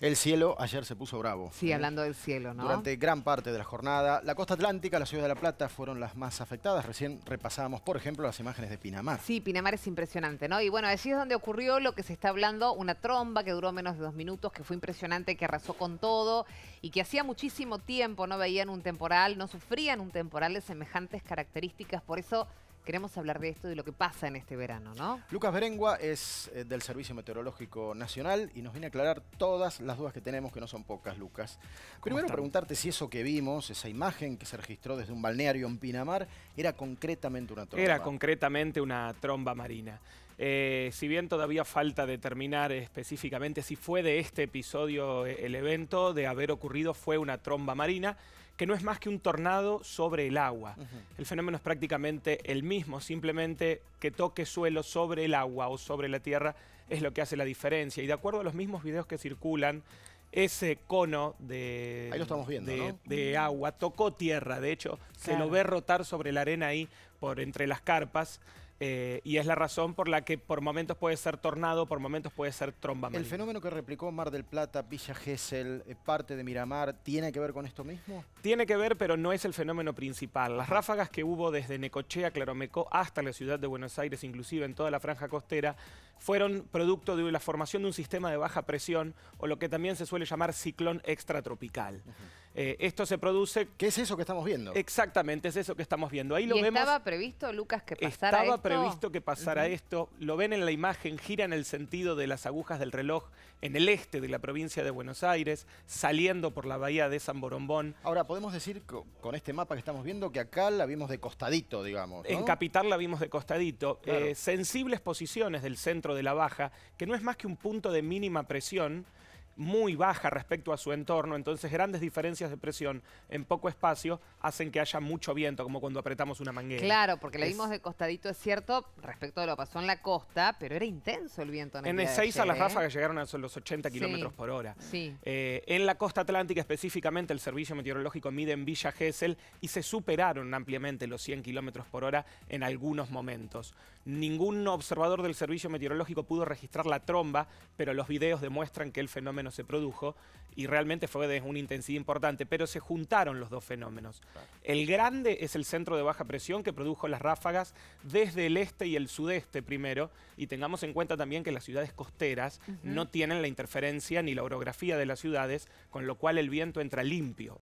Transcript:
El cielo ayer se puso bravo. Sí, ¿Eh? hablando del cielo, ¿no? Durante gran parte de la jornada, la costa atlántica, la ciudad de La Plata fueron las más afectadas. Recién repasábamos, por ejemplo, las imágenes de Pinamar. Sí, Pinamar es impresionante, ¿no? Y bueno, allí es donde ocurrió lo que se está hablando, una tromba que duró menos de dos minutos, que fue impresionante, que arrasó con todo y que hacía muchísimo tiempo no veían un temporal, no sufrían un temporal de semejantes características. Por eso queremos hablar de esto, de lo que pasa en este verano, ¿no? Lucas Berengua es eh, del Servicio Meteorológico Nacional y nos viene a aclarar todas las dudas que tenemos, que no son pocas, Lucas. Primero preguntarte si eso que vimos, esa imagen que se registró desde un balneario en Pinamar, era concretamente una tromba. Era concretamente una tromba marina. Eh, si bien todavía falta determinar específicamente si fue de este episodio eh, el evento, de haber ocurrido fue una tromba marina, que no es más que un tornado sobre el agua. El fenómeno es prácticamente el mismo, simplemente que toque suelo sobre el agua o sobre la tierra es lo que hace la diferencia. Y de acuerdo a los mismos videos que circulan, ese cono de, agua tocó tierra, de hecho, se lo ve rotar sobre la arena ahí por entre las carpas. Eh, y es la razón por la que por momentos puede ser tornado, por momentos puede ser tromba. ¿El fenómeno que replicó Mar del Plata, Villa Gesell, eh, parte de Miramar, tiene que ver con esto mismo? Tiene que ver, pero no es el fenómeno principal. Las ráfagas que hubo desde Necochea, Claromecó, hasta la ciudad de Buenos Aires, inclusive en toda la franja costera, fueron producto de la formación de un sistema de baja presión, o lo que también se suele llamar ciclón extratropical. Eh, esto se produce... ¿Qué es eso que estamos viendo? Exactamente, es eso que estamos viendo. Ahí lo ¿Y estaba previsto, Lucas, que pasara esto? Estaba previsto que pasara esto. Lo ven en la imagen, gira en el sentido de las agujas del reloj en el este de la provincia de Buenos Aires, saliendo por la bahía de San Borombón. Ahora, podemos decir con este mapa que estamos viendo que acá la vimos de costadito, digamos. En Capital la vimos de costadito. Eh, sensibles posiciones del centro de la baja, que no es más que un punto de mínima presión muy baja respecto a su entorno, entonces grandes diferencias de presión en poco espacio hacen que haya mucho viento, como cuando apretamos una manguera. Claro, porque le dimos de costadito, es cierto, respecto a lo que pasó en la costa, pero era intenso el viento en el En a las ¿eh? ráfagas llegaron a los 80 kilómetros por hora. Eh, en la costa atlántica específicamente el Servicio Meteorológico mide en Villa Gesell y se superaron ampliamente los 100 kilómetros por hora en algunos momentos. Ningún observador del Servicio Meteorológico pudo registrar la tromba, pero los videos demuestran que el fenómeno se produjo y realmente fue de una intensidad importante, pero se juntaron los dos fenómenos. El grande es el centro de baja presión que produjo las ráfagas desde el este y el sudeste primero, y tengamos en cuenta también que las ciudades costeras no tienen la interferencia ni la orografía de las ciudades, con lo cual el viento entra limpio.